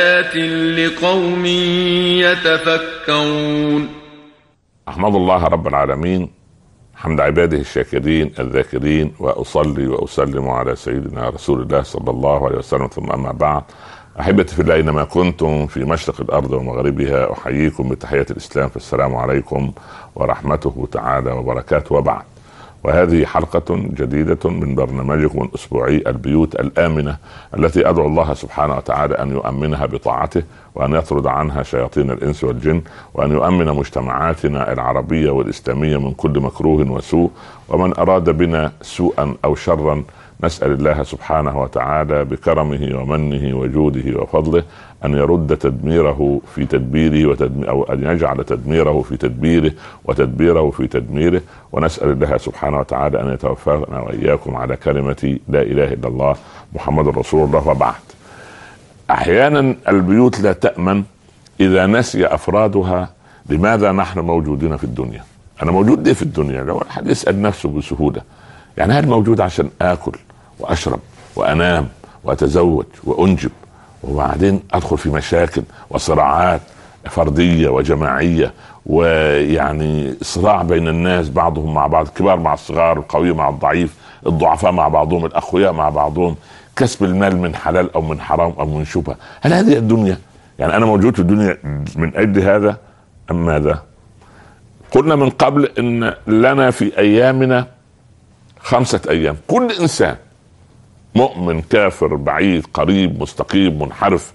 آيات لقوم يتفكرون أحمد الله رب العالمين حمد عباده الشاكرين الذاكرين وأصلي وأسلم على سيدنا رسول الله صلى الله عليه وسلم ثم أما بعد أحبتي في الله أينما كنتم في مشرق الأرض ومغربها أحييكم بتحية الإسلام فالسلام عليكم ورحمته تعالى وبركاته وبعد وهذه حلقة جديدة من برنامجكم الأسبوعي البيوت الآمنة التي أدعو الله سبحانه وتعالى أن يؤمنها بطاعته وأن يطرد عنها شياطين الإنس والجن وأن يؤمن مجتمعاتنا العربية والإسلامية من كل مكروه وسوء ومن أراد بنا سوءا أو شرا نسأل الله سبحانه وتعالى بكرمه ومنه وجوده وفضله أن يرد تدميره في تدبيره وتدمي أو أن يجعل تدميره في تدبيره وتدبيره في تدميره ونسأل الله سبحانه وتعالى أن يتوفانا وإياكم على كلمة لا إله إلا الله محمد رسول الله وبعد أحيانا البيوت لا تأمن إذا نسي أفرادها لماذا نحن موجودين في الدنيا أنا موجود ليه في الدنيا لو الواحد يسأل نفسه بسهولة يعني هل موجود عشان آكل واشرب وانام واتزوج وانجب وبعدين ادخل في مشاكل وصراعات فرديه وجماعيه ويعني صراع بين الناس بعضهم مع بعض الكبار مع الصغار القوي مع الضعيف الضعفاء مع بعضهم الاقوياء مع بعضهم كسب المال من حلال او من حرام او من شبهه هل هذه الدنيا يعني انا موجود في الدنيا من اجل هذا ام ماذا قلنا من قبل ان لنا في ايامنا خمسه ايام كل انسان مؤمن كافر بعيد قريب مستقيم منحرف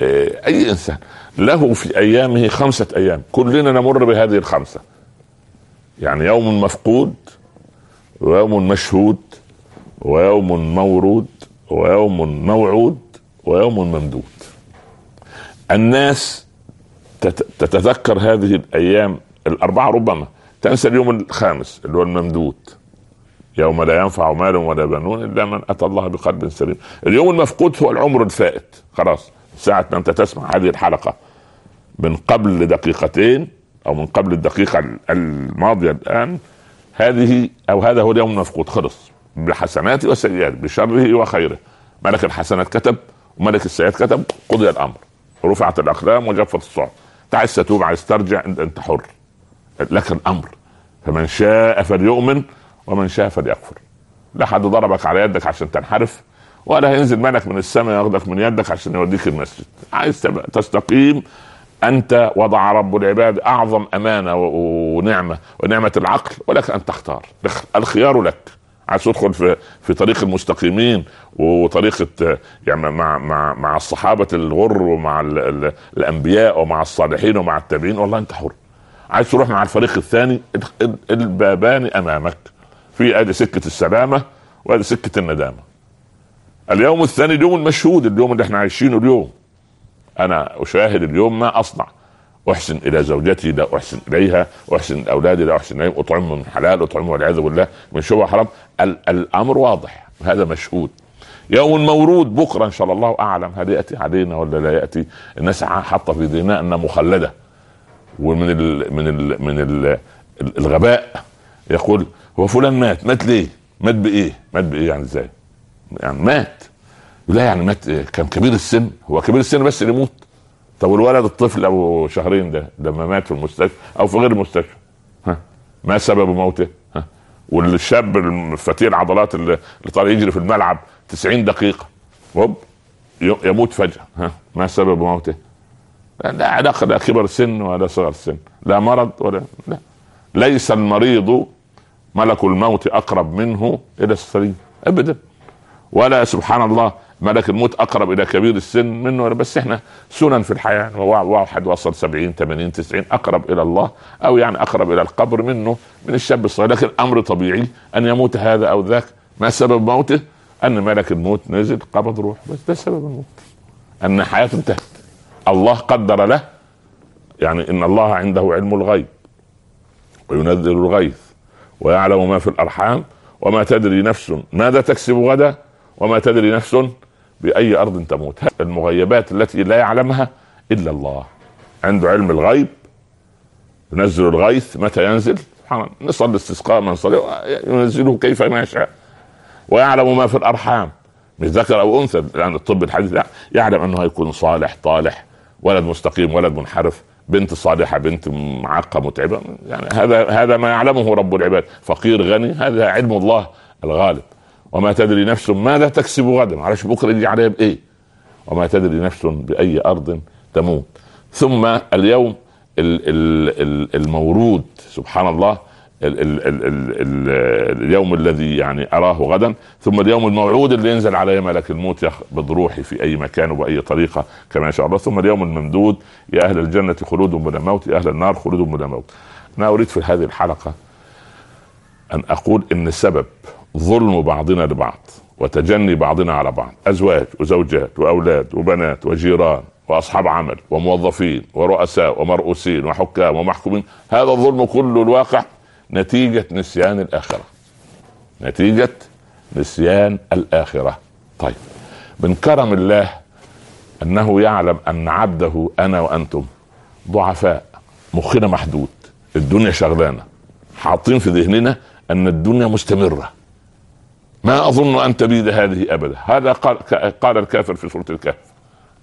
آه، اي انسان له في ايامه خمسه ايام كلنا نمر بهذه الخمسه يعني يوم مفقود ويوم مشهود ويوم مورود ويوم موعود ويوم ممدود الناس تتذكر هذه الايام الاربعه ربما تنسى اليوم الخامس اللي هو الممدود يوم لا ينفع مال ولا بنون الا من اتى الله بقلب سليم اليوم المفقود هو العمر الفائت خلاص ساعه ما انت تسمع هذه الحلقه من قبل دقيقتين او من قبل الدقيقه الماضيه الان هذه او هذا هو اليوم المفقود خلص بحسنات وسيئات بشره وخيره ملك الحسنات كتب وملك السيئات كتب قضي الامر رفعت الاقلام وجفت الصعب تعال عايز تتوب عايز ترجع انت حر لك الامر فمن شاء فليؤمن ومن شاء فليكفر لا حد ضربك على يدك عشان تنحرف ولا هينزل ملك من السماء ياخدك من يدك عشان يوديك المسجد عايز تستقيم انت وضع رب العباد اعظم امانه ونعمه ونعمه العقل ولك ان تختار الخيار لك عايز تدخل في في طريق المستقيمين وطريقه يعني مع مع مع الصحابه الغر ومع الـ الـ الانبياء ومع الصالحين ومع التابعين والله انت حر عايز تروح مع الفريق الثاني البابان امامك في ادي سكه السلامه وادي سكه الندامه اليوم الثاني اليوم المشهود اليوم اللي احنا عايشينه اليوم انا اشاهد اليوم ما اصنع احسن الى زوجتي لا احسن اليها احسن لاولادي لا احسن اليهم اطعمهم من حلال اطعمهم والعياذ بالله من شبه حرام الامر واضح هذا مشهود يوم مورود بكره ان شاء الله اعلم هل ياتي علينا ولا لا ياتي الناس حاطه في ذهنها انها مخلده ومن ال من ال من ال الغباء يقول هو فلان مات مات ليه مات بايه مات بايه يعني ازاي يعني مات لا يعني مات إيه؟ كان كبير السن هو كبير السن بس اللي يموت طب والولد الطفل ابو شهرين ده لما مات في المستشفى او في غير المستشفى ها ما سبب موته ها والشاب الفتيل العضلات اللي طالع يجري في الملعب 90 دقيقه هوب يموت فجاه ها ما سبب موته لا علاقه لا كبر سن ولا صغر سن لا مرض ولا لا ليس المريض ملك الموت اقرب منه الى السرير ابدا ولا سبحان الله ملك الموت اقرب الى كبير السن منه بس احنا سنن في الحياه يعني واحد وصل 70 80 90 اقرب الى الله او يعني اقرب الى القبر منه من الشاب الصغير لكن امر طبيعي ان يموت هذا او ذاك ما سبب موته ان ملك الموت نزل قبض روح بس ده سبب الموت ان حياته انتهت الله قدر له يعني ان الله عنده علم الغيب وينذر الغيث ويعلم ما في الارحام وما تدري نفس ماذا تكسب غدا وما تدري نفس باي ارض تموت المغيبات التي لا يعلمها الا الله عنده علم الغيب ينزل الغيث متى ينزل سبحان نصلي الاستسقاء من صلي ينزله كيف ما يشاء ويعلم ما في الارحام مش ذكر او انثى لان يعني الطب الحديث لا يعلم انه هيكون صالح طالح ولد مستقيم ولد منحرف بنت صالحه بنت معاقه متعبه يعني هذا هذا ما يعلمه رب العباد فقير غني هذا علم الله الغالب وما تدري نفس ماذا تكسب غدا معلش بكره يجي عليها بايه وما تدري نفس باي ارض تموت ثم اليوم المورود سبحان الله اليوم الذي يعني اراه غدا ثم اليوم الموعود اللي ينزل علي ملك الموت يقبض روحي في اي مكان وباي طريقه كما شاء الله ثم اليوم الممدود يا اهل الجنه خلود من الموت يا اهل النار خلود من الموت انا اريد في هذه الحلقه ان اقول ان سبب ظلم بعضنا لبعض وتجني بعضنا على بعض ازواج وزوجات واولاد وبنات وجيران واصحاب عمل وموظفين ورؤساء ومرؤوسين وحكام ومحكومين هذا الظلم كله الواقع نتيجة نسيان الآخرة نتيجة نسيان الآخرة طيب من كرم الله أنه يعلم أن عبده أنا وأنتم ضعفاء مخنا محدود الدنيا شغلانة حاطين في ذهننا أن الدنيا مستمرة ما أظن أن تبيد هذه أبدا هذا قال, قال الكافر في سورة الكهف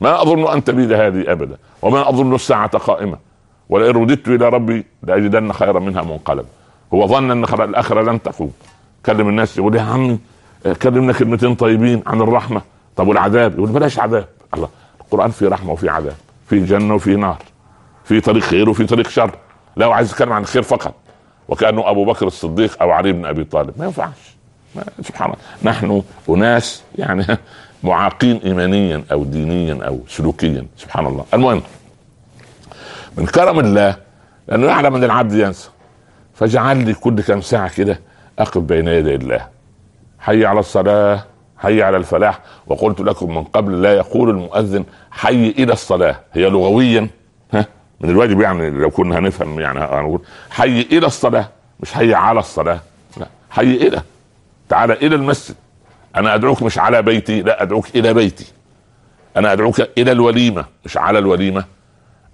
ما أظن أن تبيد هذه أبدا وما أظن الساعة قائمة ولئن رددت إلى ربي لأجدن خيرا منها منقلبا هو ظن ان الاخره لن تقوم كلم الناس يقول يا عمي آه، كلمنا كلمتين طيبين عن الرحمه طب والعذاب يقول بلاش عذاب الله القران فيه رحمه وفيه عذاب فيه جنه وفيه نار في طريق خير وفي طريق شر لو عايز يتكلم عن الخير فقط وكانه ابو بكر الصديق او علي بن ابي طالب ما ينفعش ما سبحان الله نحن اناس يعني معاقين ايمانيا او دينيا او سلوكيا سبحان الله المهم من كرم الله لانه يعلم ان العبد ينسى لي كل كام ساعه كده اقف بين يدي الله حي على الصلاه حي على الفلاح وقلت لكم من قبل لا يقول المؤذن حي الى الصلاه هي لغويا ها من الواجب يعني لو كنا هنفهم يعني هنقول حي الى الصلاه مش حي على الصلاه لا حي الى تعال الى المسجد انا ادعوك مش على بيتي لا ادعوك الى بيتي انا ادعوك الى الوليمه مش على الوليمه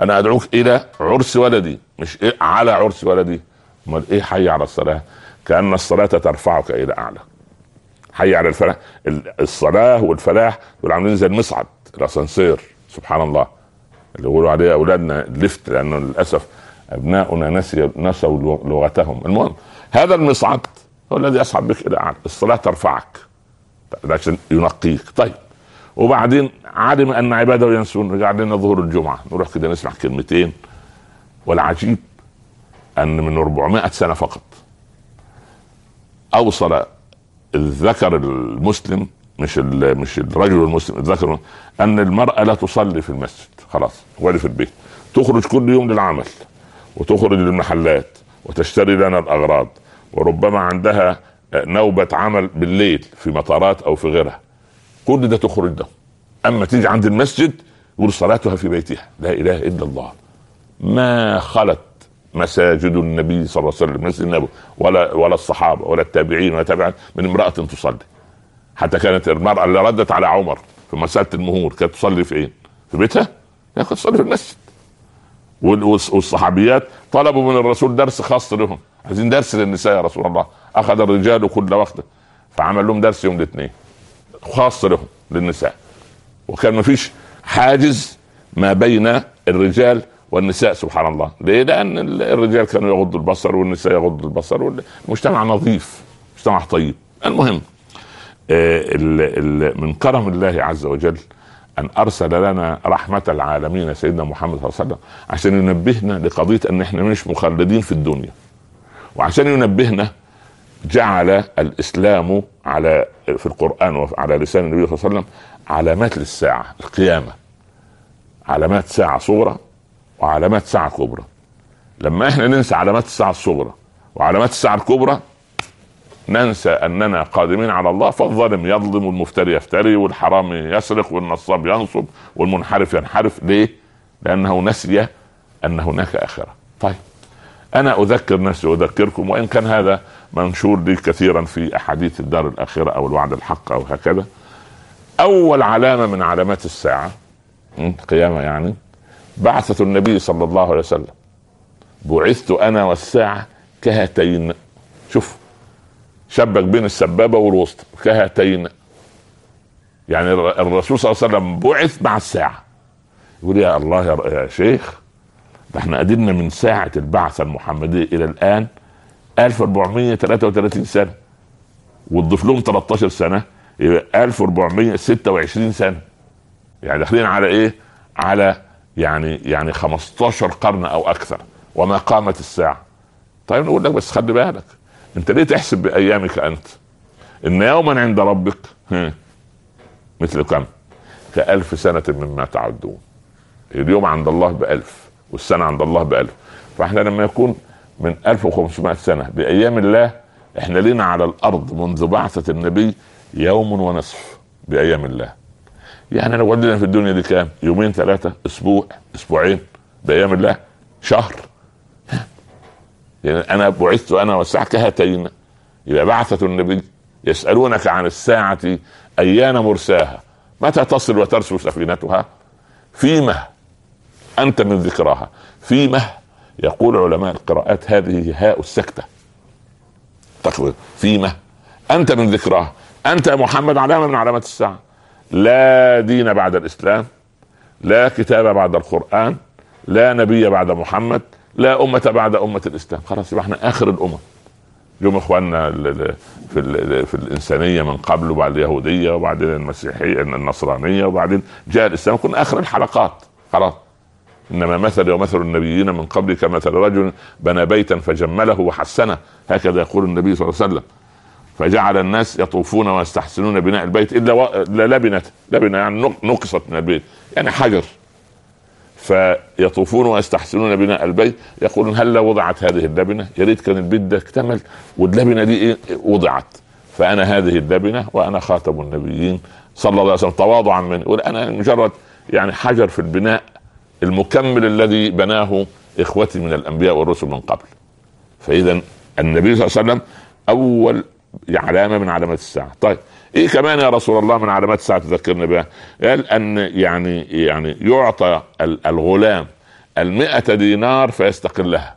انا ادعوك الى عرس ولدي مش على عرس ولدي امال ايه حي على الصلاه كان الصلاه ترفعك الى اعلى حي على الفلاح الصلاه والفلاح دول عاملين زي المصعد الاسانسير سبحان الله اللي يقولوا عليه اولادنا ليفت لانه للاسف ابناؤنا نسي نسوا لغتهم المهم هذا المصعد هو الذي يصعد بك الى اعلى الصلاه ترفعك لكن ينقيك طيب وبعدين علم ان عباده ينسون رجع لنا ظهور الجمعه نروح كده نسمع كلمتين والعجيب ان من 400 سنه فقط اوصل الذكر المسلم مش مش الرجل المسلم الذكر ان المراه لا تصلي في المسجد خلاص ولا في البيت تخرج كل يوم للعمل وتخرج للمحلات وتشتري لنا الاغراض وربما عندها نوبه عمل بالليل في مطارات او في غيرها كل ده تخرج ده اما تيجي عند المسجد يقول صلاتها في بيتها لا اله الا الله ما خلت مساجد النبي صلى الله عليه وسلم مسجد النبوي ولا ولا الصحابه ولا التابعين ولا تابعين من امراه تصلي حتى كانت المراه اللي ردت على عمر في مساله المهور كانت تصلي فين؟ في بيتها؟ كانت تصلي في المسجد والصحابيات طلبوا من الرسول درس خاص لهم عايزين درس للنساء يا رسول الله اخذ الرجال كل وقت فعمل لهم درس يوم الاثنين خاص لهم للنساء وكان ما فيش حاجز ما بين الرجال والنساء سبحان الله ليه لان الرجال كانوا يغضوا البصر والنساء يغضوا البصر مجتمع نظيف مجتمع طيب المهم آه، من كرم الله عز وجل ان ارسل لنا رحمه العالمين سيدنا محمد صلى الله عليه وسلم عشان ينبهنا لقضيه ان احنا مش مخلدين في الدنيا وعشان ينبهنا جعل الاسلام على في القران وعلى لسان النبي صلى الله عليه وسلم علامات للساعه القيامه علامات ساعه صغرى وعلامات ساعة كبرى لما احنا ننسى علامات الساعة الصغرى وعلامات الساعة الكبرى ننسى اننا قادمين على الله فالظالم يظلم والمفتري يفتري والحرام يسرق والنصاب ينصب والمنحرف ينحرف ليه؟ لانه نسي ان هناك اخره. طيب انا اذكر نفسي واذكركم وان كان هذا منشور لي كثيرا في احاديث الدار الاخره او الوعد الحق او هكذا. اول علامه من علامات الساعه قيامه يعني بعثة النبي صلى الله عليه وسلم بعثت أنا والساعة كهتين شوف شبك بين السبابة والوسطى كهتين يعني الرسول صلى الله عليه وسلم بعث مع الساعة يقول يا الله يا, شيخ ده احنا قدمنا من ساعة البعثة المحمدية إلى الآن 1433 سنة وتضيف لهم 13 سنة يبقى 1426 سنة يعني داخلين على إيه؟ على يعني يعني 15 قرن او اكثر وما قامت الساعه طيب نقول لك بس خلي بالك انت ليه تحسب بايامك انت ان يوما عند ربك مثل كم كألف سنة مما تعدون اليوم عند الله بألف والسنة عند الله بألف فاحنا لما يكون من 1500 سنة بأيام الله احنا لنا على الأرض منذ بعثة النبي يوم ونصف بأيام الله يعني انا لنا في الدنيا دي كام؟ يومين ثلاثه اسبوع اسبوعين بايام الله شهر يعني انا بعثت انا والساعه كهاتين اذا بعثه النبي يسالونك عن الساعه ايان مرساها متى تصل وترسو سفينتها فيما انت من ذكراها فيما يقول علماء القراءات هذه هاء السكته فيما انت من ذكراها انت يا محمد علامه من علامات الساعه لا دين بعد الاسلام لا كتاب بعد القران لا نبي بعد محمد لا أمة بعد أمة الإسلام خلاص يبقى احنا آخر الأمم يوم إخواننا في في الإنسانية من قبل وبعد اليهودية وبعدين المسيحية النصرانية وبعدين جاء الإسلام كنا آخر الحلقات خلاص إنما مثل ومثل النبيين من قبل كمثل رجل بنى بيتا فجمله وحسنه هكذا يقول النبي صلى الله عليه وسلم فجعل الناس يطوفون ويستحسنون بناء البيت الا و... لبنت لبنه يعني نقصت من البيت يعني حجر فيطوفون ويستحسنون بناء البيت يقولون هل وضعت هذه اللبنه يا ريت كان البيت ده اكتمل واللبنه دي إيه وضعت فانا هذه اللبنه وانا خاتم النبيين صلى الله عليه وسلم تواضعا من يقول انا مجرد يعني حجر في البناء المكمل الذي بناه اخوتي من الانبياء والرسل من قبل فاذا النبي صلى الله عليه وسلم اول علامه من علامات الساعه طيب ايه كمان يا رسول الله من علامات الساعه تذكرني بها قال ان يعني يعني يعطى الغلام المئة دينار فيستقلها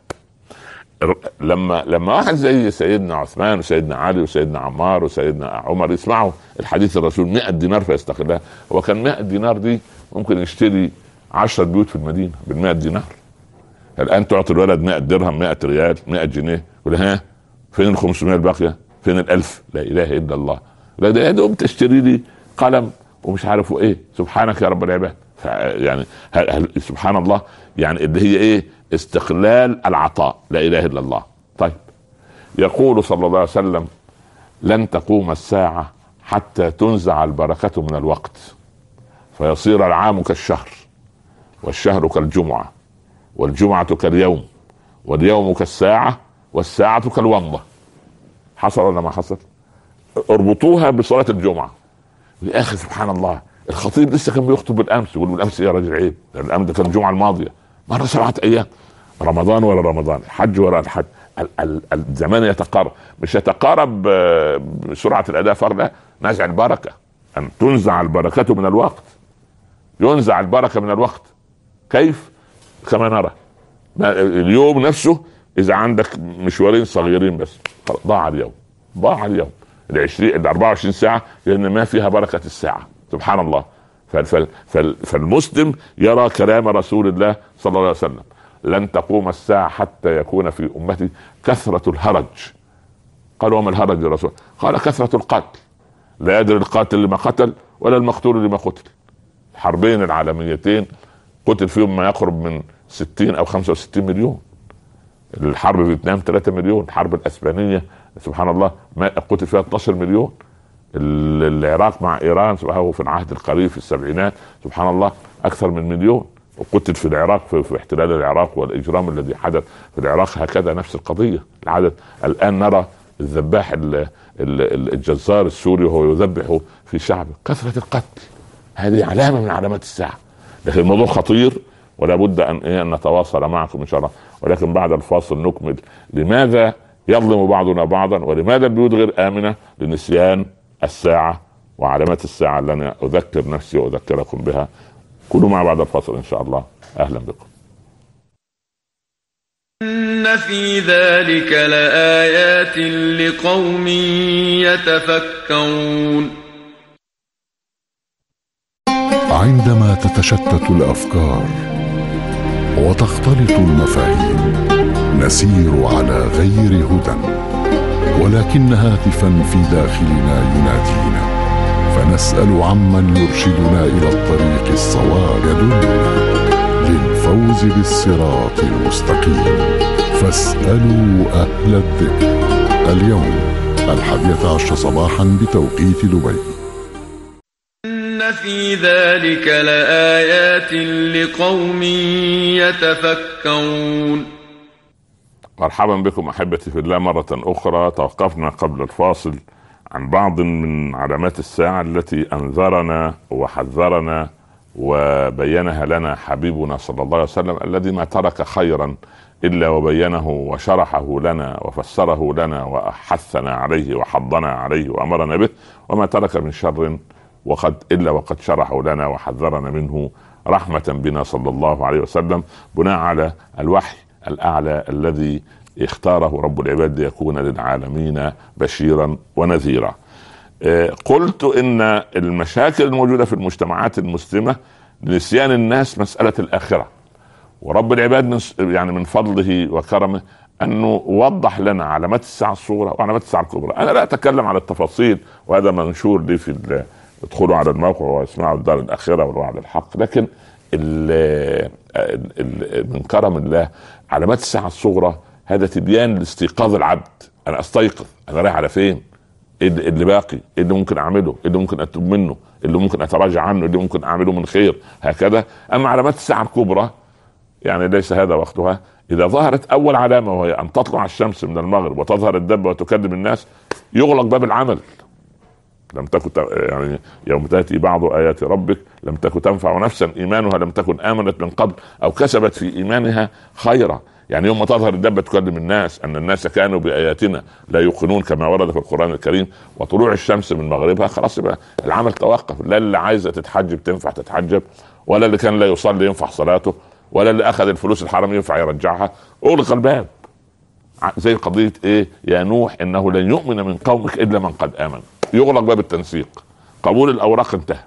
لما لما واحد زي سيدنا عثمان وسيدنا علي وسيدنا عمار وسيدنا عمر يسمعوا الحديث الرسول 100 دينار فيستقلها هو كان 100 دينار دي ممكن يشتري 10 بيوت في المدينه بال 100 دينار الان تعطي الولد 100 درهم 100 ريال 100 جنيه يقول ها فين ال 500 الباقيه؟ فين الالف لا اله الا الله لا ده قوم تشتري لي قلم ومش عارف ايه سبحانك يا رب العباد يعني سبحان الله يعني اللي هي ايه استقلال العطاء لا اله الا الله طيب يقول صلى الله عليه وسلم لن تقوم الساعه حتى تنزع البركه من الوقت فيصير العام كالشهر والشهر كالجمعه والجمعه كاليوم واليوم كالساعه والساعه كالومضه حصل ولا ما حصل؟ اربطوها بصلاه الجمعه يا اخي سبحان الله الخطيب لسه كان بيخطب بالامس يقول بالامس يا راجل عيب الامس ده كان الجمعه الماضيه مره سبعه ايام رمضان ولا رمضان حج ولا الحج الزمان يتقارب مش يتقارب بسرعه آه، الاداء لا، نزع البركه ان تنزع البركه من الوقت ينزع البركه من الوقت كيف كما نرى اليوم نفسه اذا عندك مشوارين صغيرين بس ضاع اليوم ضاع اليوم ال 20 ال 24 ساعه لان ما فيها بركه الساعه سبحان الله فال فال فال فالمسلم يرى كلام رسول الله صلى الله عليه وسلم لن تقوم الساعه حتى يكون في امتي كثره الهرج قال وما الهرج يا رسول قال كثره القتل لا يدري القاتل لما قتل ولا المقتول لما قتل الحربين العالميتين قتل فيهم ما يقرب من 60 او 65 مليون الحرب فيتنام 3 مليون الحرب الاسبانيه سبحان الله ما قتل فيها 12 مليون العراق مع ايران سبحانه في العهد القريب في السبعينات سبحان الله اكثر من مليون وقتل في العراق في, في احتلال العراق والاجرام الذي حدث في العراق هكذا نفس القضيه العدد الان نرى الذباح الجزار السوري وهو يذبح في شعبه كثره القتل هذه علامه من علامات الساعه لكن الموضوع خطير ولا بد ان إيه ان نتواصل معكم ان شاء الله ولكن بعد الفاصل نكمل لماذا يظلم بعضنا بعضا ولماذا البيوت غير امنه لنسيان الساعه وعلامات الساعه اللي انا اذكر نفسي واذكركم بها كونوا مع بعض الفاصل ان شاء الله اهلا بكم إن في ذلك لآيات لقوم يتفكرون عندما تتشتت الأفكار وتختلط المفاهيم نسير على غير هدى ولكن هاتفا في داخلنا ينادينا فنسال عمن يرشدنا الى الطريق الصواب يدلنا للفوز بالصراط المستقيم فاسالوا اهل الذكر اليوم الحادية عشر صباحا بتوقيت دبي في ذلك لآيات لقوم يتفكرون مرحبا بكم أحبتي في الله مرة أخرى توقفنا قبل الفاصل عن بعض من علامات الساعة التي أنذرنا وحذرنا وبينها لنا حبيبنا صلى الله عليه وسلم الذي ما ترك خيرا الا وبينه وشرحه لنا وفسره لنا وحثنا عليه وحضنا عليه وامرنا به وما ترك من شر وقد الا وقد شرحه لنا وحذرنا منه رحمه بنا صلى الله عليه وسلم بناء على الوحي الاعلى الذي اختاره رب العباد ليكون للعالمين بشيرا ونذيرا. آه، قلت ان المشاكل الموجوده في المجتمعات المسلمه نسيان الناس مساله الاخره. ورب العباد من يعني من فضله وكرمه انه وضح لنا علامات الساعه الصغرى وعلامات الساعه الكبرى، انا لا اتكلم على التفاصيل وهذا منشور لي في ادخلوا على الموقع واسمعوا الدار الاخره والوعد الحق لكن ال ال من كرم الله علامات الساعه الصغرى هذا تبيان لاستيقاظ العبد انا استيقظ انا رايح على فين ايه اللي إيه باقي ايه اللي ممكن اعمله ايه اللي ممكن اتوب منه إيه اللي ممكن اتراجع عنه إيه اللي ممكن اعمله من خير هكذا اما علامات الساعه الكبرى يعني ليس هذا وقتها اذا ظهرت اول علامه وهي ان تطلع الشمس من المغرب وتظهر الدبه وتكلم الناس يغلق باب العمل لم تكن يعني يوم تاتي بعض ايات ربك لم تكن تنفع نفسا ايمانها لم تكن امنت من قبل او كسبت في ايمانها خيرا يعني يوم تظهر الدبة تكلم الناس أن الناس كانوا بآياتنا لا يوقنون كما ورد في القرآن الكريم وطلوع الشمس من مغربها خلاص يبقى العمل توقف لا اللي عايزة تتحجب تنفع تتحجب ولا اللي كان لا يصلي ينفع صلاته ولا اللي أخذ الفلوس الحرام ينفع يرجعها أغلق الباب زي قضية إيه يا نوح إنه لن يؤمن من قومك إلا من قد آمن يغلق باب التنسيق قبول الاوراق انتهى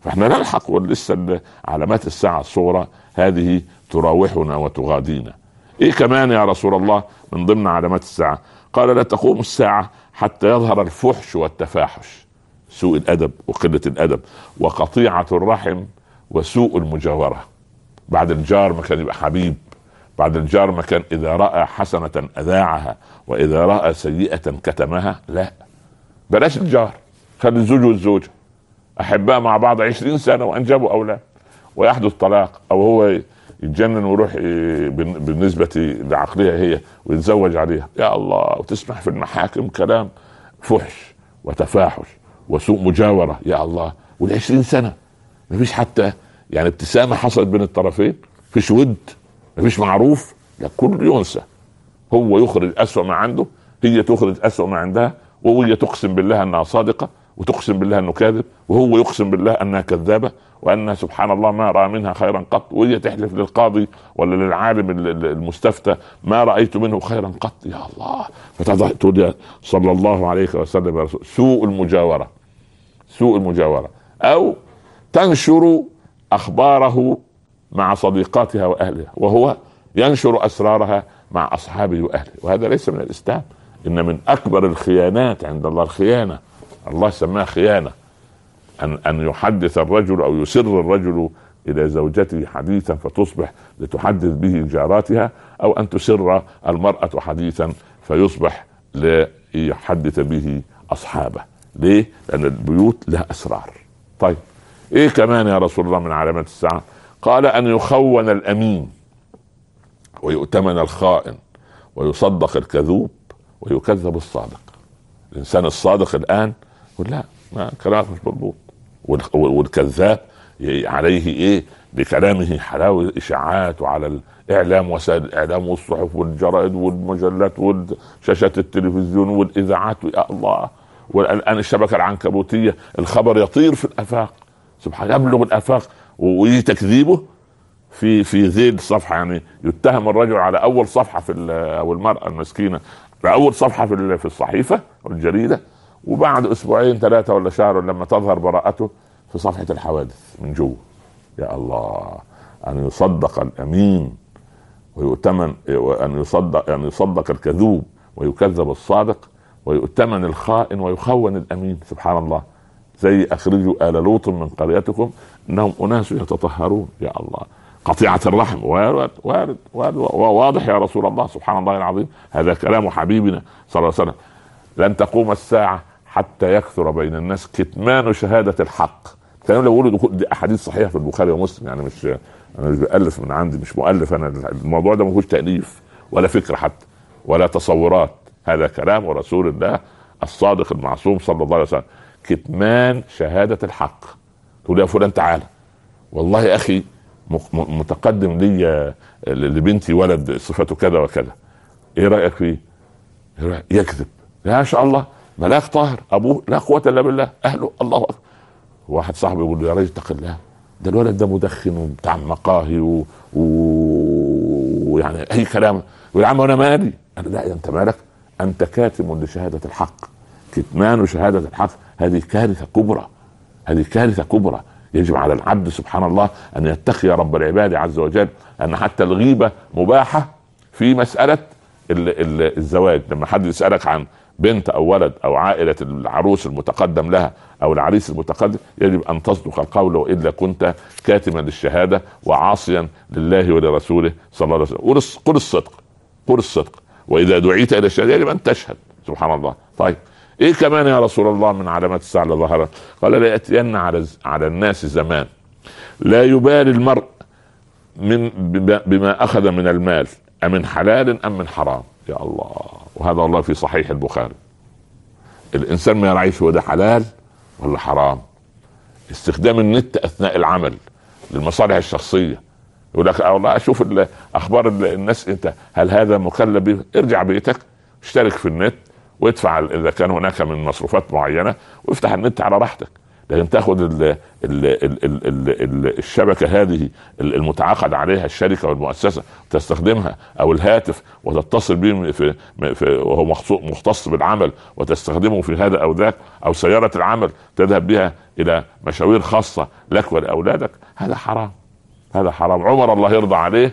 فاحنا نلحق ولسه علامات الساعه الصغرى هذه تراوحنا وتغادينا ايه كمان يا رسول الله من ضمن علامات الساعه قال لا تقوم الساعه حتى يظهر الفحش والتفاحش سوء الادب وقله الادب وقطيعه الرحم وسوء المجاوره بعد الجار ما كان يبقى حبيب بعد الجار ما كان اذا راى حسنه اذاعها واذا راى سيئه كتمها لا بلاش الجار خلي الزوج والزوجه احباء مع بعض 20 سنه وانجبوا اولاد ويحدث طلاق او هو يتجنن ويروح آه، بالنسبه لعقلها هي ويتزوج عليها يا الله وتسمح في المحاكم كلام فحش وتفاحش وسوء مجاوره يا الله وال 20 سنه مفيش حتى يعني ابتسامه حصلت بين الطرفين مفيش ود مفيش معروف ده ينسى هو يخرج أسوأ ما عنده هي تخرج أسوأ ما عندها وهي تقسم بالله انها صادقه وتقسم بالله انه كاذب وهو يقسم بالله انها كذابه وان سبحان الله ما راى منها خيرا قط وهي تحلف للقاضي ولا للعالم المستفتى ما رايت منه خيرا قط يا الله فتضع صلى الله عليه وسلم يا رسول سوء المجاوره سوء المجاوره او تنشر اخباره مع صديقاتها واهلها وهو ينشر اسرارها مع اصحابه واهله وهذا ليس من الاسلام ان من اكبر الخيانات عند الله الخيانه الله سماها خيانه ان ان يحدث الرجل او يسر الرجل الى زوجته حديثا فتصبح لتحدث به جاراتها او ان تسر المراه حديثا فيصبح ليحدث به اصحابه ليه لان البيوت لها اسرار طيب ايه كمان يا رسول الله من علامات الساعه قال ان يخون الامين ويؤتمن الخائن ويصدق الكذوب ويكذب الصادق الانسان الصادق الان يقول لا ما كلامك مش مضبوط والكذاب عليه ايه بكلامه حلاوه اشاعات وعلى الاعلام وسائل الاعلام والصحف والجرائد والمجلات وشاشات التلفزيون والاذاعات يا الله والان الشبكه العنكبوتيه الخبر يطير في الافاق سبحان يبلغ الافاق ويجي تكذيبه في في ذيل صفحه يعني يتهم الرجل على اول صفحه في او المراه المسكينه اول صفحه في في الصحيفه والجريده وبعد اسبوعين ثلاثه ولا شهر لما تظهر براءته في صفحه الحوادث من جوه يا الله ان يصدق الامين ويؤتمن وان يصدق ان يصدق الكذوب ويكذب الصادق ويؤتمن الخائن ويخون الامين سبحان الله زي اخرجوا ال لوط من قريتكم انهم اناس يتطهرون يا الله قطيعة الرحم وارد وارد وارد وواضح يا رسول الله سبحان الله العظيم هذا كلام حبيبنا صلى الله عليه وسلم لن تقوم الساعة حتى يكثر بين الناس كتمان شهادة الحق كانوا لو بيقولوا دي أحاديث صحيحة في البخاري ومسلم يعني مش أنا مش بألف من عندي مش مؤلف أنا الموضوع ده ما فيهوش تأليف ولا فكر حتى ولا تصورات هذا كلام رسول الله الصادق المعصوم صلى الله عليه وسلم كتمان شهادة الحق تقول يا فلان تعالى والله يا أخي متقدم ليا لبنتي ولد صفته كذا وكذا ايه رايك فيه؟ يكذب يا شاء الله ملاك طاهر ابوه لا قوه الا بالله اهله الله اكبر واحد صاحبي يقول له يا راجل اتق الله ده الولد ده مدخن وبتاع مقاهي ويعني و... ويعني اي كلام يقول يا عم انا مالي انا لا انت مالك انت كاتم لشهاده الحق كتمان شهاده الحق هذه كارثه كبرى هذه كارثه كبرى يجب على العبد سبحان الله ان يتقي رب العباد عز وجل ان حتى الغيبه مباحه في مساله الزواج لما حد يسالك عن بنت او ولد او عائله العروس المتقدم لها او العريس المتقدم يجب ان تصدق القول والا كنت كاتما للشهاده وعاصيا لله ولرسوله صلى الله عليه وسلم قل الصدق قل الصدق واذا دعيت الى الشهاده يجب ان تشهد سبحان الله طيب ايه كمان يا رسول الله من علامات الساعه اللي ظهرت قال لا ياتين على على الناس زمان لا يبالي المرء من بما اخذ من المال امن حلال ام من حرام يا الله وهذا والله في صحيح البخاري الانسان ما يرعيش هو ده حلال ولا حرام استخدام النت اثناء العمل للمصالح الشخصيه يقول لك والله اشوف اخبار الناس انت هل هذا مكلف ارجع بيتك اشترك في النت وادفع اذا كان هناك من مصروفات معينه وافتح النت على راحتك لكن تاخد الـ الـ الـ الـ الـ الشبكه هذه المتعاقد عليها الشركه والمؤسسه تستخدمها او الهاتف وتتصل به في, في وهو مختص بالعمل وتستخدمه في هذا او ذاك او سياره العمل تذهب بها الى مشاوير خاصه لك ولاولادك هذا حرام هذا حرام عمر الله يرضى عليه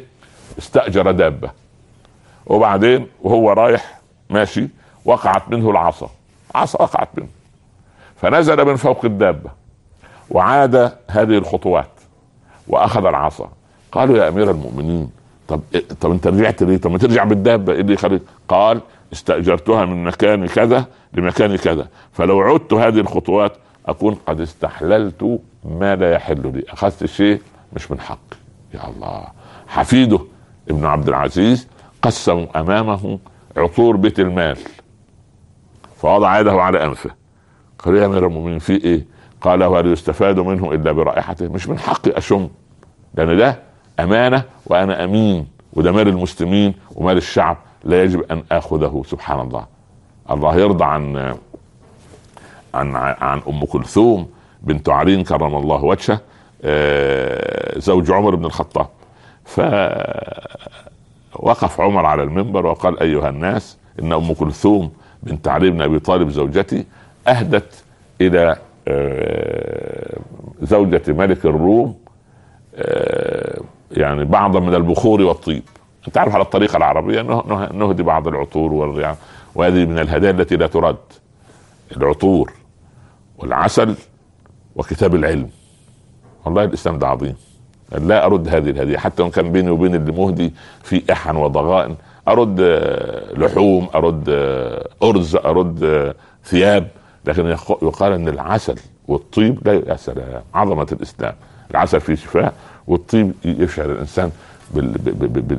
استاجر دابه وبعدين وهو رايح ماشي وقعت منه العصا عصا وقعت منه فنزل من فوق الدابة وعاد هذه الخطوات وأخذ العصا قالوا يا أمير المؤمنين طب طب انت رجعت ليه؟ طب ما ترجع بالدابه ايه اللي يخليك؟ قال استاجرتها من مكان كذا لمكان كذا فلو عدت هذه الخطوات اكون قد استحللت ما لا يحل لي، اخذت شيء مش من حقي. يا الله حفيده ابن عبد العزيز قسموا امامه عطور بيت المال فوضع يده على انفه قال يا امير المؤمنين في ايه؟ قال وهل يستفاد منه الا برائحته مش من حقي اشم لان ده امانه وانا امين وده مال المسلمين ومال الشعب لا يجب ان اخذه سبحان الله الله يرضى عن عن عن ام كلثوم بنت علي كرم الله وجهه آه، زوج عمر بن الخطاب فوقف عمر على المنبر وقال ايها الناس ان ام كلثوم بنت علي بن ابي طالب زوجتي اهدت الى آه، زوجة ملك الروم آه، يعني بعضا من البخور والطيب انت عارف على الطريقة العربية نهدي بعض العطور والريان وهذه من الهدايا التي لا ترد العطور والعسل وكتاب العلم والله الاسلام ده عظيم لا ارد هذه الهديه حتى وان كان بيني وبين اللي مهدي في احن وضغائن ارد آه، لحوم ارد آه، ارز ارد آه، ثياب لكن يقال ان العسل والطيب لا يا سلام عظمه الاسلام العسل فيه شفاء والطيب يشعر الانسان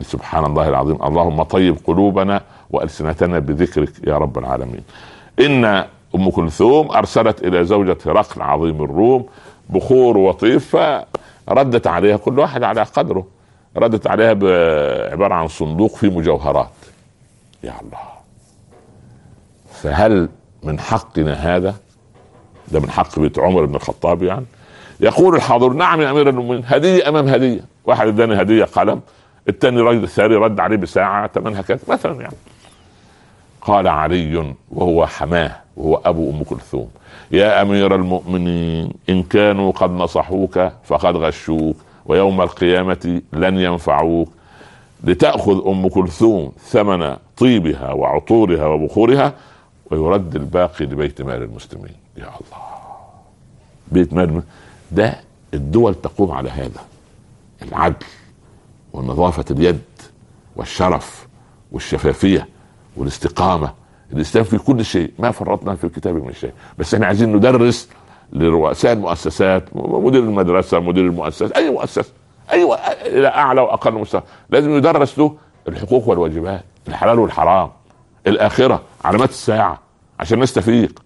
سبحان الله العظيم اللهم طيب قلوبنا والسنتنا بذكرك يا رب العالمين ان ام كلثوم ارسلت الى زوجة هرقل عظيم الروم بخور وطيب فردت عليها كل واحد على قدره ردت عليها عبارة عن صندوق فيه مجوهرات يا الله فهل من حقنا هذا ده من حق بيت عمر بن الخطاب يعني يقول الحاضر نعم يا امير المؤمنين هديه امام هديه واحد اداني هديه قلم الثاني رد الثاني رد عليه بساعه ثمنها كذا مثلا يعني قال علي وهو حماه وهو ابو ام كلثوم يا امير المؤمنين ان كانوا قد نصحوك فقد غشوك ويوم القيامة لن ينفعوك لتأخذ أم كلثوم ثمن طيبها وعطورها وبخورها ويرد الباقي لبيت مال المسلمين يا الله بيت مال ده الدول تقوم على هذا العدل ونظافة اليد والشرف والشفافية والاستقامة الإسلام في كل شيء ما فرطنا في الكتاب من شيء بس احنا عايزين ندرس لرؤساء المؤسسات مدير المدرسه مدير المؤسسه اي مؤسسه اي الى اعلى واقل مستوى لازم يدرس له الحقوق والواجبات الحلال والحرام الاخره علامات الساعه عشان الناس تفيق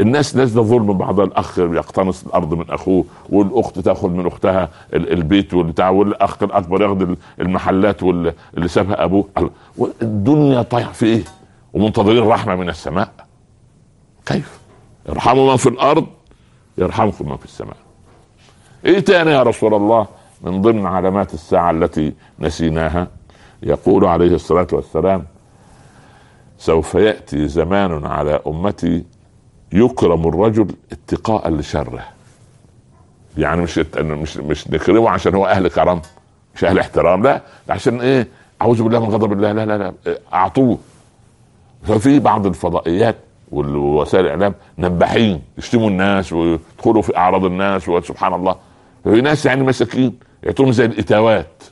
الناس ناس ظلم بعضها الاخ يقتنص الارض من اخوه والاخت تاخذ من اختها البيت والبتاع والاخ الاكبر ياخذ المحلات واللي سابها ابوه الدنيا طايحه في ايه؟ ومنتظرين رحمه من السماء كيف؟ ارحموا من في الارض يرحمكم من في السماء ايه تاني يا رسول الله من ضمن علامات الساعة التي نسيناها يقول عليه الصلاة والسلام سوف يأتي زمان على أمتي يكرم الرجل اتقاء لشره يعني مش مش مش نكرمه عشان هو اهل كرم مش اهل احترام لا عشان ايه اعوذ بالله من غضب الله لا لا لا إيه، اعطوه ففي بعض الفضائيات والوسائل الاعلام نباحين يشتموا الناس ويدخلوا في اعراض الناس وسبحان الله في ناس يعني مساكين يعطوهم زي الاتاوات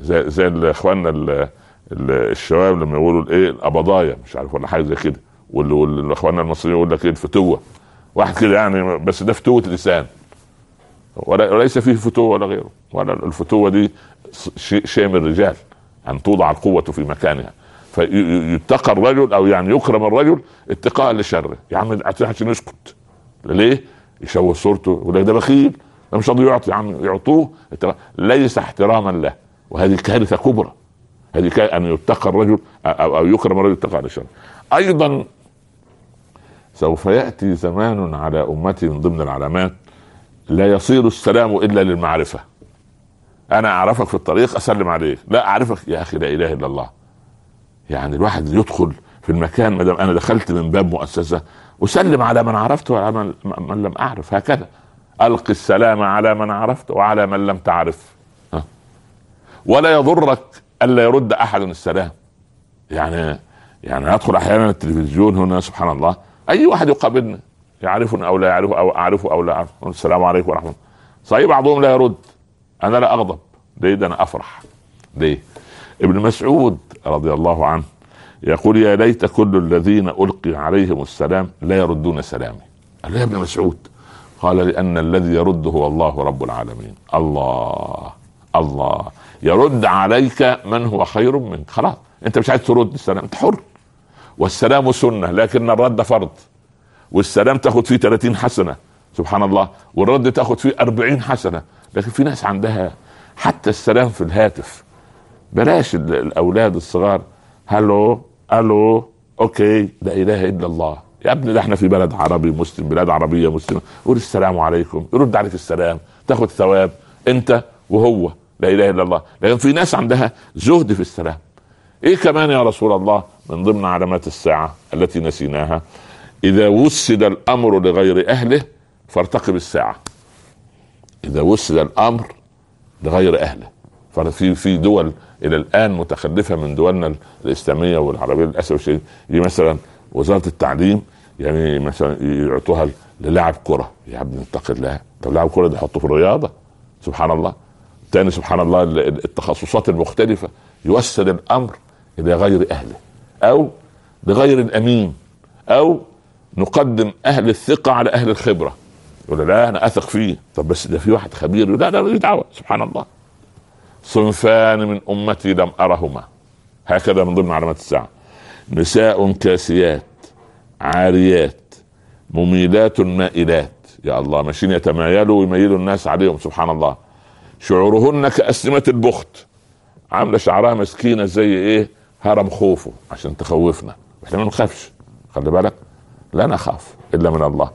زي زي اخواننا الشباب لما يقولوا الايه الابضايا مش عارف ولا حاجه زي كده والاخواننا المصريين يقول لك ايه الفتوه واحد كده يعني بس ده فتوه لسان وليس فيه فتوه ولا غيره ولا الفتوه دي شيء من الرجال ان توضع القوه في مكانها فيتقى الرجل او يعني يكرم الرجل اتقاء لشره يا عم عشان نسكت ليه؟ يشوه صورته يقول لك ده بخيل ده مش راضي يعطي عم يعني يعطوه ليس احتراما له وهذه كارثه كبرى هذه كارثة ان يتقى الرجل او, أو يكرم الرجل اتقاء لشره ايضا سوف ياتي زمان على امتي من ضمن العلامات لا يصير السلام الا للمعرفه انا اعرفك في الطريق اسلم عليك لا اعرفك يا اخي لا اله الا الله يعني الواحد يدخل في المكان ما دام انا دخلت من باب مؤسسه اسلم على من عرفت وعلى من, من لم اعرف هكذا القي السلام على من عرفت وعلى من لم تعرف ولا يضرك الا يرد احد السلام يعني يعني ادخل احيانا التلفزيون هنا سبحان الله اي واحد يقابلني يعرفني او لا يعرفه او اعرفه او لا اعرفه السلام عليكم ورحمه الله صحيح بعضهم لا يرد انا لا اغضب ليه ده انا افرح ليه ابن مسعود رضي الله عنه يقول يا ليت كل الذين القي عليهم السلام لا يردون سلامي قال يا ابن مسعود قال لان الذي يرد هو الله رب العالمين الله الله يرد عليك من هو خير منك خلاص انت مش عايز ترد السلام انت حر والسلام سنه لكن الرد فرض والسلام تاخد فيه 30 حسنه سبحان الله والرد تاخد فيه 40 حسنه لكن في ناس عندها حتى السلام في الهاتف بلاش الاولاد الصغار هلو الو اوكي لا اله الا الله يا ابني ده احنا في بلد عربي مسلم بلاد عربيه مسلمه قول السلام عليكم يرد عليك السلام تاخد ثواب انت وهو لا اله الا الله لكن في ناس عندها زهد في السلام ايه كمان يا رسول الله من ضمن علامات الساعه التي نسيناها اذا وسد الامر لغير اهله فارتقب الساعه اذا وسد الامر لغير اهله في في دول الى الان متخلفه من دولنا الاسلاميه والعربيه للاسف الشديد دي مثلا وزاره التعليم يعني مثلا يعطوها للاعب كره يا عبد انتقل لها طب لاعب كره ده يحطه في الرياضه سبحان الله تاني سبحان الله التخصصات المختلفه يوسل الامر الى غير اهله او لغير الامين او نقدم اهل الثقه على اهل الخبره يقول لا انا اثق فيه طب بس ده في واحد خبير لا لا دعوه سبحان الله صنفان من امتي لم ارهما هكذا من ضمن علامات الساعه نساء كاسيات عاريات مميلات مائلات يا الله ماشيين يتمايلوا ويميلوا الناس عليهم سبحان الله شعورهن كاسمه البخت عامله شعرها مسكينه زي ايه هرم خوفه عشان تخوفنا احنا ما نخافش خلي بالك لا نخاف الا من الله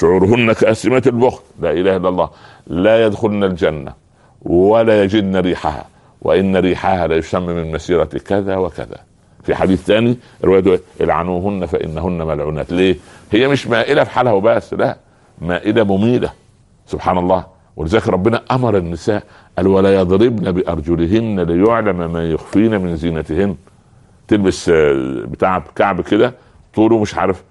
شعورهن كاسمه البخت لا اله الا الله لا يدخلن الجنه ولا يجدن ريحها وان ريحها لا يشم من مسيره كذا وكذا في حديث ثاني الروايه العنوهن فانهن ملعونات ليه؟ هي مش مائله في حالها وبس لا مائده مميله سبحان الله ولذلك ربنا امر النساء قال ولا يضربن بارجلهن ليعلم ما يخفين من زينتهن تلبس آه، بتاع كعب كده طوله مش عارف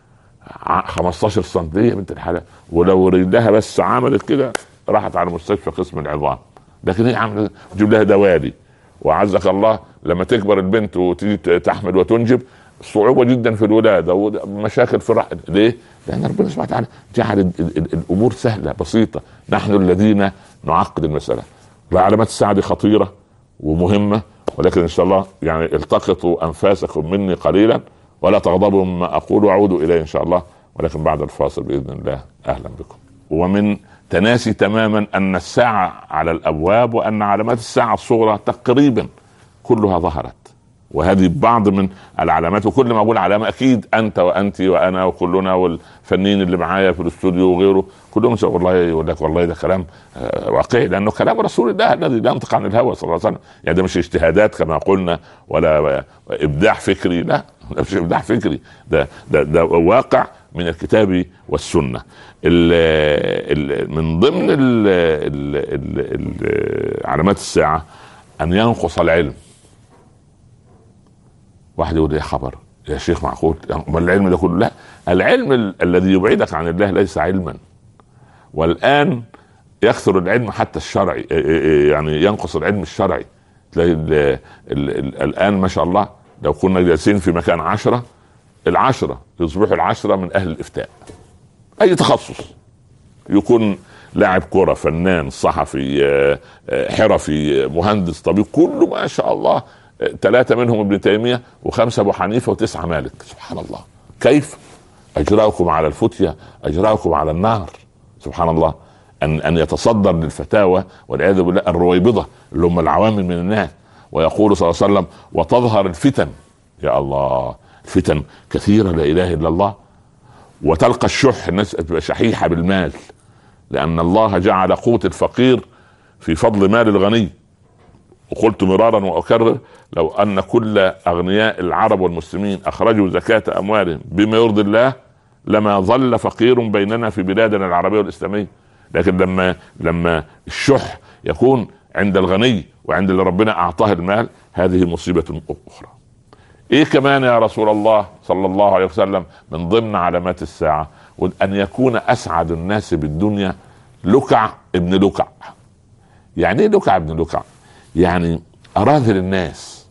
15 سم يا بنت الحلال ولو رجلها بس عملت كده راحت على مستشفى قسم العظام لكن هي عم تجيب لها دوالي وعزك الله لما تكبر البنت وتيجي تحمل وتنجب صعوبه جدا في الولاده ومشاكل في الرحم ليه؟ لان ربنا سبحانه وتعالى جعل الامور سهله بسيطه نحن الذين نعقد المساله علامات الساعه دي خطيره ومهمه ولكن ان شاء الله يعني التقطوا انفاسكم مني قليلا ولا تغضبوا مما اقول وعودوا اليه ان شاء الله ولكن بعد الفاصل باذن الله اهلا بكم ومن تناسي تماما ان الساعه على الابواب وان علامات الساعه الصغرى تقريبا كلها ظهرت وهذه بعض من العلامات وكل ما اقول علامه اكيد انت وانت وانا وكلنا والفنانين اللي معايا في الاستوديو وغيره كلهم والله يقول لك والله ده كلام آه، واقعي لانه كلام رسول الله الذي لا ينطق عن الهوى صلى الله عليه وسلم يعني ده مش اجتهادات كما قلنا ولا ابداع فكري لا ده مش ابداع فكري ده ده, ده واقع من الكتاب والسنه ال ال من ضمن ال ال ال علامات الساعه ان ينقص العلم واحد يقول يا خبر يا شيخ معقول ما العلم ده كله لا العلم ال- الذي يبعدك عن الله ليس علما والان يكثر العلم حتى الشرعي يعني ينقص العلم الشرعي تلاقي الان ما شاء الله لو كنا جالسين في مكان عشرة العشرة يصبحوا العشرة من أهل الإفتاء أي تخصص يكون لاعب كرة فنان صحفي آه، حرفي آه، مهندس طبيب كله ما شاء الله ثلاثة آه، منهم ابن تيمية وخمسة أبو حنيفة وتسعة مالك سبحان الله كيف أجراكم على الفتية أجراكم على النار سبحان الله أن أن يتصدر للفتاوى والعياذ بالله الرويبضة اللي هم العوامل من الناس ويقول صلى الله عليه وسلم وتظهر الفتن يا الله فتن كثيره لا اله الا الله وتلقى الشح الناس تبقى شحيحه بالمال لان الله جعل قوت الفقير في فضل مال الغني وقلت مرارا واكرر لو ان كل اغنياء العرب والمسلمين اخرجوا زكاه اموالهم بما يرضي الله لما ظل فقير بيننا في بلادنا العربيه والاسلاميه لكن لما لما الشح يكون عند الغني وعند اللي ربنا اعطاه المال هذه مصيبه اخرى ايه كمان يا رسول الله صلى الله عليه وسلم من ضمن علامات الساعه ان يكون اسعد الناس بالدنيا لكع ابن لكع يعني ايه لكع ابن لكع يعني اراذل الناس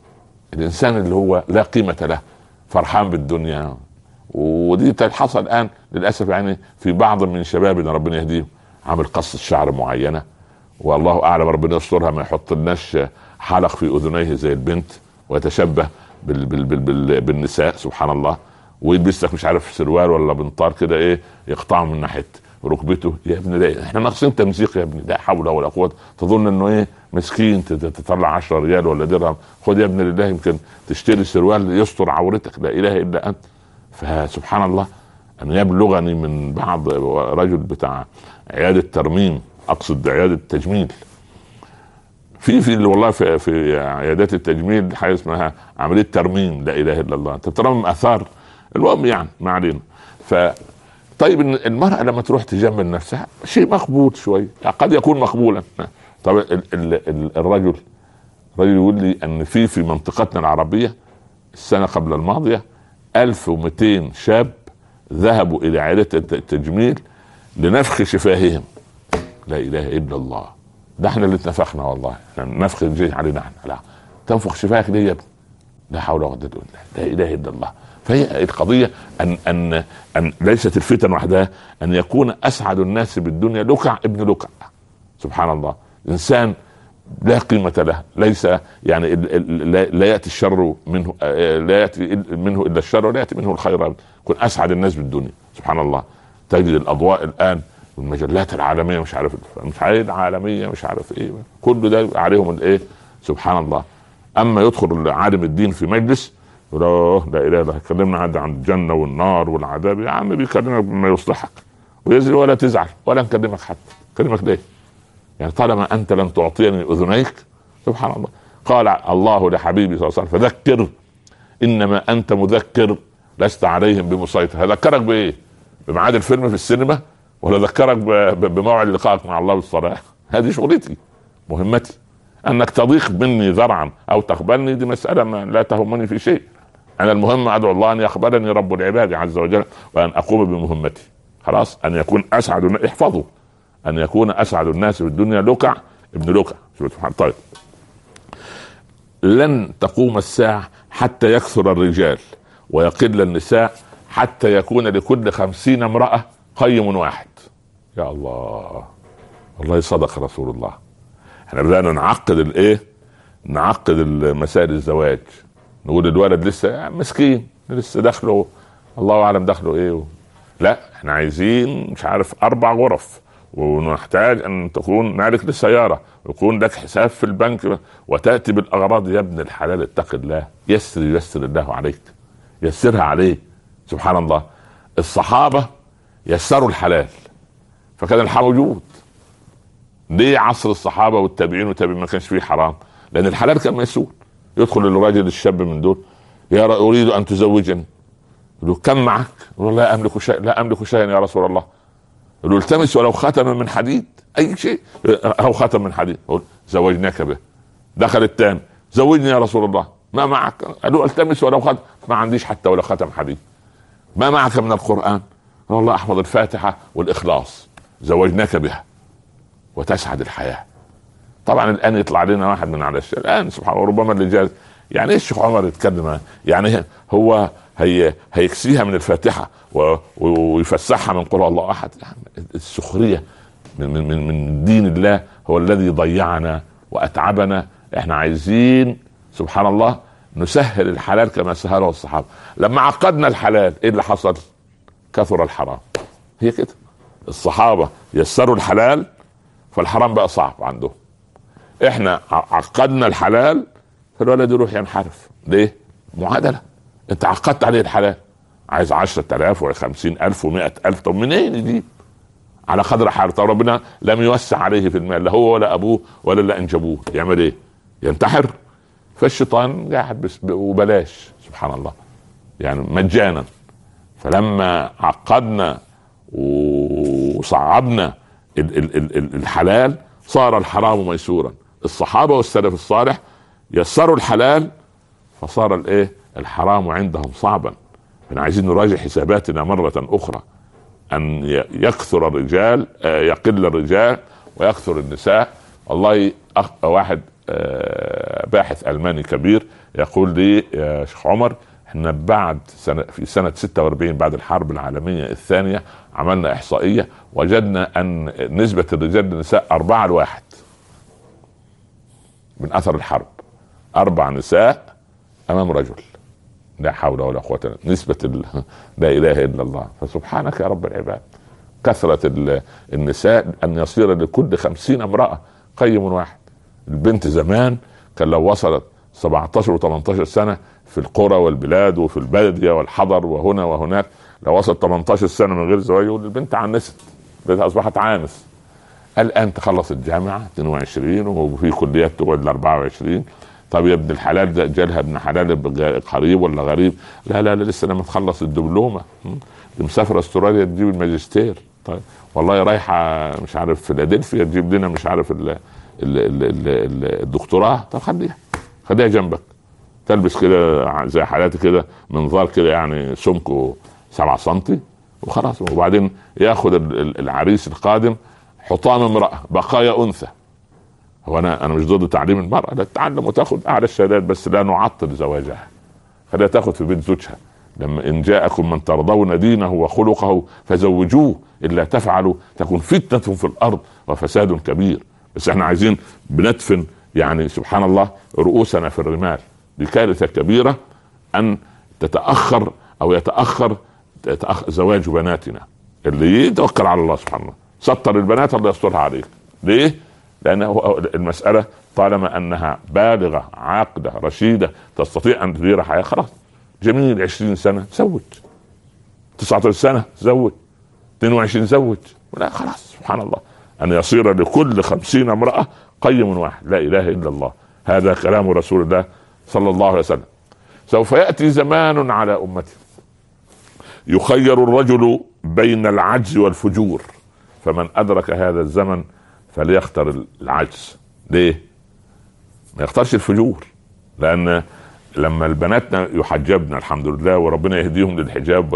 الانسان اللي هو لا قيمه له فرحان بالدنيا ودي تحصل الان للاسف يعني في بعض من شبابنا ربنا يهديهم عامل قصه شعر معينه والله اعلم ربنا يسترها ما يحط لناش حلق في اذنيه زي البنت ويتشبه بال بال بال بال بالنساء سبحان الله ويلبسك مش عارف سروال ولا بنطار كده ايه يقطعه من ناحيه ركبته يا ابن ده احنا ناقصين تمزيق يا ابني لا حول ولا قوه تظن انه ايه مسكين تطلع 10 ريال ولا درهم خد يا ابن الله يمكن تشتري سروال يستر عورتك لا اله الا انت فسبحان الله ان يبلغني من بعض رجل بتاع عياده ترميم اقصد عياده تجميل في في والله في في عيادات التجميل حاجه اسمها عمليه ترميم لا اله الا الله انت بترمم اثار الوام يعني ما علينا ف طيب المرأة لما تروح تجمل نفسها شيء مقبول شوي يعني قد يكون مقبولا طب ال ال ال الرجل الرجل يقول لي ان في في منطقتنا العربية السنة قبل الماضية 1200 شاب ذهبوا الى عيادة التجميل لنفخ شفاههم لا اله الا الله ده احنا اللي اتنفخنا والله نفخ الجيش علينا احنا لا تنفخ شفاك ليه يا ابني لا حول ولا قوه الا بالله لا اله الا الله فهي القضيه ان ان ان ليست الفتن وحدها ان يكون اسعد الناس بالدنيا لكع ابن لكع سبحان الله انسان لا قيمة له ليس يعني لا يأتي الشر منه لا يأتي منه إلا الشر ولا يأتي منه الخير كن أسعد الناس بالدنيا سبحان الله تجد الأضواء الآن والمجلات العالميه مش عارف مش عارف العالميه مش عارف ايه كل ده عليهم الايه سبحان الله اما يدخل عالم الدين في مجلس آه، لا اله الا كلمنا عن الجنه والنار والعذاب يا عم بيكلمك بما يصلحك ولا تزعل ولا نكلمك حتى كلمك ليه؟ يعني طالما انت لم تعطيني اذنيك سبحان الله قال الله لحبيبي صلى الله عليه وسلم فذكر انما انت مذكر لست عليهم بمسيطر هذكرك بايه؟ بميعاد الفيلم في السينما ولا اذكرك بموعد لقائك مع الله بالصلاه هذه شغلتي مهمتي انك تضيق مني ذرعا او تقبلني دي مساله ما لا تهمني في شيء انا المهم ادعو الله ان يقبلني رب العباد عز وجل وان اقوم بمهمتي خلاص ان يكون اسعد احفظوا ان يكون اسعد الناس في الدنيا لقع ابن لقع طيب لن تقوم الساعه حتى يكثر الرجال ويقل النساء حتى يكون لكل خمسين امراه قيم واحد يا الله والله صدق رسول الله احنا بدأنا نعقد الايه نعقد مسائل الزواج نقول الولد لسه مسكين لسه دخله الله اعلم دخله ايه و... لا احنا عايزين مش عارف اربع غرف ونحتاج ان تكون مالك للسياره ويكون لك حساب في البنك وتاتي بالاغراض يا ابن الحلال اتق الله يسر يسر الله عليك يسرها عليه سبحان الله الصحابه يسروا الحلال فكان الحرام موجود ليه عصر الصحابه والتابعين والتابعين ما كانش فيه حرام لان الحلال كان ميسور يدخل الراجل الشاب من دول يا اريد ان تزوجني يقول له كم معك؟ يقول لا املك شيئا لا املك شيئا يا رسول الله يقول له التمس ولو خاتما من حديد اي شيء او خاتم من حديد يقول زوجناك به دخل الثاني زوجني يا رسول الله ما معك؟ قال له التمس ولو خاتم ما عنديش حتى ولو خاتم حديد ما معك من القران؟ والله احفظ الفاتحه والاخلاص زوجناك بها وتسعد الحياه طبعا الان يطلع لنا واحد من على الشارع الان يعني سبحان الله ربما اللي جالس يعني ايه الشيخ عمر يتكلم يعني هو هي هيكسيها من الفاتحه ويفسحها من قول الله احد السخريه من من من دين الله هو الذي ضيعنا واتعبنا احنا عايزين سبحان الله نسهل الحلال كما سهله الصحابه لما عقدنا الحلال ايه اللي حصل كثر الحرام هي كده الصحابه يسروا الحلال فالحرام بقى صعب عندهم احنا عقدنا الحلال فالولد يروح ينحرف ليه؟ معادله انت عقدت عليه الحلال عايز 10000 و 50000 و100000 طب منين دي على قدر حاله طب ربنا لم يوسع عليه في المال لا هو ولا ابوه ولا اللي انجبوه يعمل ايه؟ ينتحر فالشيطان قاعد وبلاش سبحان الله يعني مجانا فلما عقدنا وصعبنا الحلال صار الحرام ميسورا الصحابة والسلف الصالح يسروا الحلال فصار الايه الحرام عندهم صعبا احنا عايزين نراجع حساباتنا مرة أخرى أن يكثر الرجال آه، يقل الرجال ويكثر النساء والله أخ... واحد آه، باحث ألماني كبير يقول لي يا شيخ عمر احنا بعد سنة في سنة 46 بعد الحرب العالمية الثانية عملنا احصائيه وجدنا ان نسبه الرجال للنساء أربعة لواحد من اثر الحرب اربع نساء امام رجل لا حول ولا قوه الا نسبه ال... لا اله الا الله فسبحانك يا رب العباد كثره النساء ان يصير لكل خمسين امراه قيم واحد البنت زمان كان لو وصلت 17 و18 سنه في القرى والبلاد وفي البلديه والحضر وهنا وهناك لو وصل 18 سنه من غير زواج يقول البنت عنست البنت اصبحت عانس الان تخلص الجامعه 22 وفي كليات تقعد ل 24 طب يا ابن الحلال ده جالها ابن حلال قريب ولا غريب لا لا لا لسه لما تخلص الدبلومه مسافره استراليا تجيب الماجستير طيب والله رايحه مش عارف فيلادلفيا تجيب لنا مش عارف الـ الـ الـ الـ الدكتوراه طب خليها خليها جنبك تلبس كده زي حالاتي كده منظار كده يعني سمكه 7 سم وخلاص وبعدين ياخذ العريس القادم حطام امراه بقايا انثى هو انا انا مش ضد تعليم المراه لا تتعلم وتاخذ اعلى الشهادات بس لا نعطل زواجها خليها تاخذ في بيت زوجها لما ان جاءكم من ترضون دينه وخلقه فزوجوه الا تفعلوا تكون فتنه في الارض وفساد كبير بس احنا عايزين بندفن يعني سبحان الله رؤوسنا في الرمال دي كارثه كبيره ان تتاخر او يتاخر زواج بناتنا اللي يتوكل على الله سبحانه سطر البنات الله يسترها عليك ليه؟ لأنه المسألة طالما أنها بالغة عاقدة رشيدة تستطيع أن تدير حياة خلاص جميل 20 سنة زوج 19 سنة زوج 22 زوج لا خلاص سبحان الله أن يصير لكل خمسين امرأة قيم واحد لا إله إلا الله هذا كلام رسول الله صلى الله عليه وسلم سوف يأتي زمان على أمتي يخير الرجل بين العجز والفجور فمن ادرك هذا الزمن فليختر العجز ليه ما يختارش الفجور لان لما البناتنا يحجبن الحمد لله وربنا يهديهم للحجاب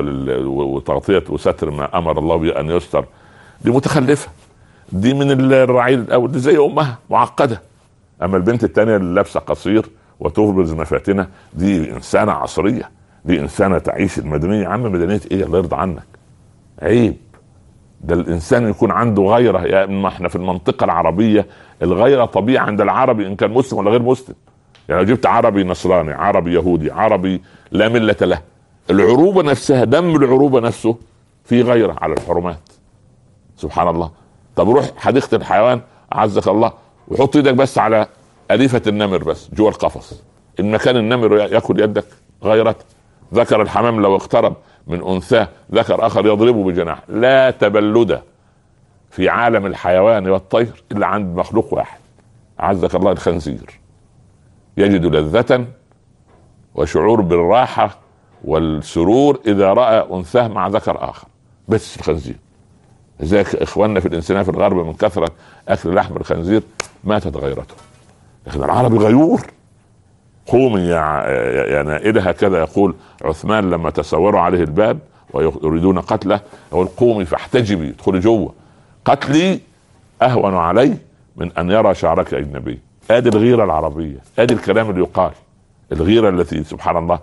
وتغطيه وستر ما امر الله به ان يستر دي متخلفه دي من الرعيل الاول دي زي امها معقده اما البنت الثانيه اللي لابسه قصير وتبرز مفاتنه دي انسانه عصريه دي انسانه تعيش المدنيه يا عم مدنيه ايه الله يرضى عنك عيب ده الانسان يكون عنده غيره يا ما احنا في المنطقه العربيه الغيره طبيعي عند العربي ان كان مسلم ولا غير مسلم يعني لو جبت عربي نصراني عربي يهودي عربي لا مله له العروبه نفسها دم العروبه نفسه في غيره على الحرمات سبحان الله طب روح حديقه الحيوان أعزك الله وحط ايدك بس على أليفة النمر بس جوه القفص إن مكان النمر ياكل يدك غيرتك ذكر الحمام لو اقترب من انثاه ذكر اخر يضربه بجناح لا تبلد في عالم الحيوان والطير الا عند مخلوق واحد عزك الله الخنزير يجد لذة وشعور بالراحة والسرور إذا رأى أنثاه مع ذكر آخر بس الخنزير لذلك إخواننا في الإنسان في الغرب من كثرة أكل لحم الخنزير ماتت غيرته لكن العربي غيور قومي يعني يا يا نائله هكذا يقول عثمان لما تصوروا عليه الباب ويريدون قتله يقول قومي فاحتجبي ادخلي جوه قتلي اهون عليه من ان يرى شعرك اجنبي ادي الغيره العربيه ادي الكلام اللي يقال الغيره التي سبحان الله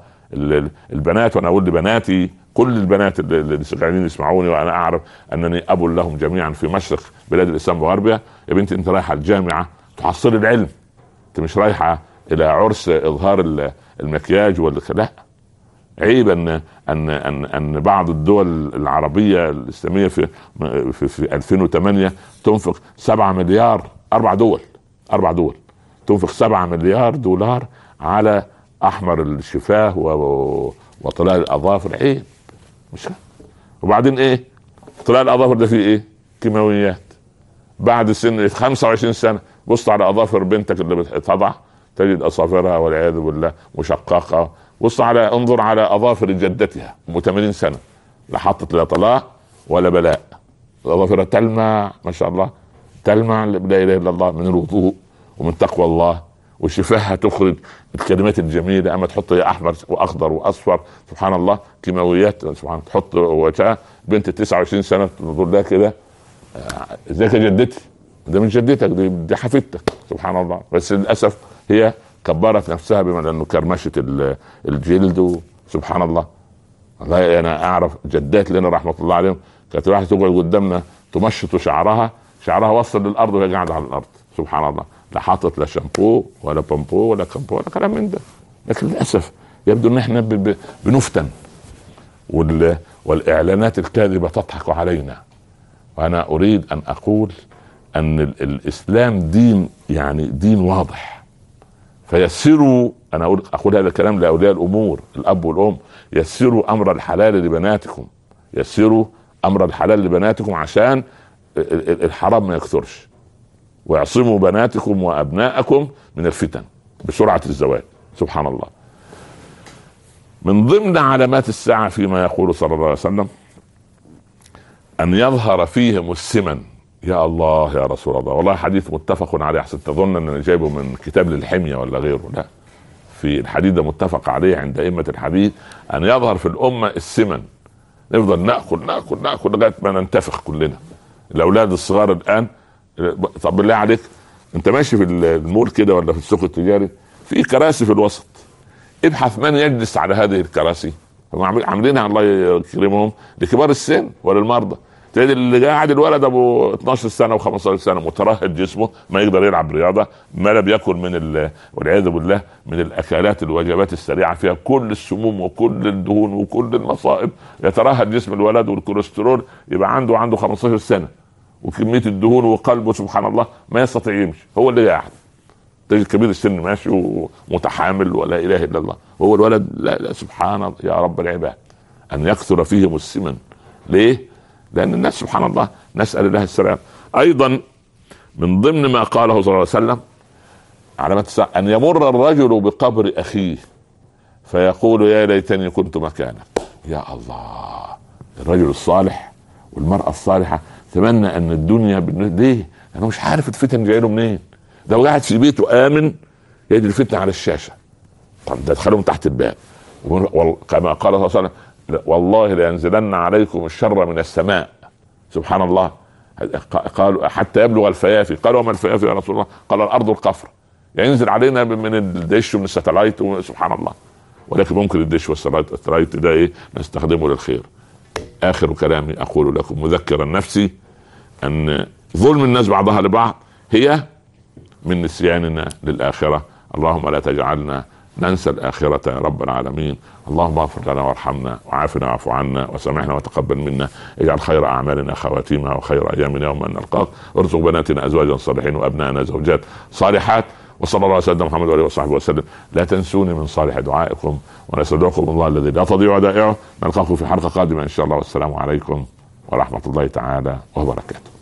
البنات وانا اقول لبناتي كل البنات اللي قاعدين يسمعوني وانا اعرف انني اب لهم جميعا في مشرق بلاد الاسلام وغربها يا بنتي انت رايحه الجامعه تحصلي العلم انت مش رايحه الى عرس اظهار المكياج ولا لا عيب ان ان ان ان بعض الدول العربيه الاسلاميه في في, في 2008 تنفق 7 مليار اربع دول اربع دول تنفق 7 مليار دولار على احمر الشفاه وطلاء الاظافر عيب مش وبعدين ايه؟ طلاء الاظافر ده فيه ايه؟ كيماويات بعد سن 25 سنه بص على اظافر بنتك اللي بتضع تجد اصافرها والعياذ بالله مشققه بص على انظر على اظافر جدتها ام 80 سنه لا حطت لا طلاق ولا بلاء اظافرها تلمع ما شاء الله تلمع لا اله الا الله من الوضوء ومن تقوى الله وشفاهها تخرج الكلمات الجميله اما تحط احمر واخضر واصفر سبحان الله كيماويات سبحان تحط وجهها بنت 29 سنه تقول لها كده آه، ازيك يا جدتي ده من جدتك دي, دي حفيدتك سبحان الله بس للاسف هي كبرت نفسها بما انه كرمشت الجلد سبحان الله والله انا اعرف جدات لنا رحمه الله عليهم كانت واحده تقعد قدامنا تمشط شعرها شعرها وصل للارض وهي قاعده على الارض سبحان الله لا حاطط لا شامبو ولا بامبو ولا كامبو ولا كلام من ده لكن للاسف يبدو ان احنا بنفتن وال... والاعلانات الكاذبه تضحك علينا وانا اريد ان اقول ان الاسلام دين يعني دين واضح فيسروا انا اقول اقول هذا الكلام لاولياء الامور الاب والام يسروا امر الحلال لبناتكم يسروا امر الحلال لبناتكم عشان الحرام ما يكثرش واعصموا بناتكم وابناءكم من الفتن بسرعه الزواج سبحان الله من ضمن علامات الساعه فيما يقول صلى الله عليه وسلم ان يظهر فيهم السمن يا الله يا رسول الله والله حديث متفق عليه احسن تظن ان جايبه من كتاب للحميه ولا غيره لا في الحديث ده متفق عليه عند ائمه الحديث ان يظهر في الامه السمن نفضل ناكل ناكل ناكل لغايه ما ننتفخ كلنا الاولاد الصغار الان طب بالله عليك انت ماشي في المول كده ولا في السوق التجاري في كراسي في الوسط ابحث من يجلس على هذه الكراسي هم عاملينها الله يكرمهم لكبار السن وللمرضى تلاقي اللي قاعد الولد ابو 12 سنه و15 سنه مترهد جسمه ما يقدر يلعب رياضه ما لا بياكل من والعياذ بالله من الاكلات الوجبات السريعه فيها كل السموم وكل الدهون وكل المصائب يترهد جسم الولد والكوليسترول يبقى عنده عنده 15 سنه وكميه الدهون وقلبه سبحان الله ما يستطيع يمشي هو اللي قاعد تجد كبير السن ماشي ومتحامل ولا اله الا الله هو الولد لا, لا سبحان يا رب العباد ان يكثر فيهم السمن ليه؟ لان الناس سبحان الله نسال الله السلام ايضا من ضمن ما قاله صلى الله عليه وسلم علامة الساعة أن يمر الرجل بقبر أخيه فيقول يا ليتني كنت مكانك يا الله الرجل الصالح والمرأة الصالحة تمنى أن الدنيا ليه؟ أنا مش عارف الفتن جاي له منين لو قاعد في بيته آمن يجد الفتنة على الشاشة طب ده تحت الباب كما قال صلى الله عليه وسلم والله لينزلن عليكم الشر من السماء سبحان الله قالوا حتى يبلغ الفيافي قالوا وما الفيافي يا رسول الله قال الارض القفر ينزل علينا من الدش ومن الساتلايت سبحان الله ولكن ممكن الدش والساتلايت ده ايه نستخدمه للخير اخر كلامي اقول لكم مذكرا نفسي ان ظلم الناس بعضها لبعض هي من نسياننا للاخره اللهم لا تجعلنا ننسى الآخرة يا رب العالمين اللهم اغفر لنا وارحمنا وعافنا واعف عنا وسامحنا وتقبل منا اجعل خير أعمالنا خواتيمها وخير أيامنا يوم أن نلقاك ارزق بناتنا أزواجا صالحين وأبنائنا زوجات صالحات وصلى الله على سيدنا محمد وعلى وصحبه وسلم لا تنسوني من صالح دعائكم ونستودعكم الله الذي لا تضيع ودائعه نلقاكم في حلقة قادمة إن شاء الله والسلام عليكم ورحمة الله تعالى وبركاته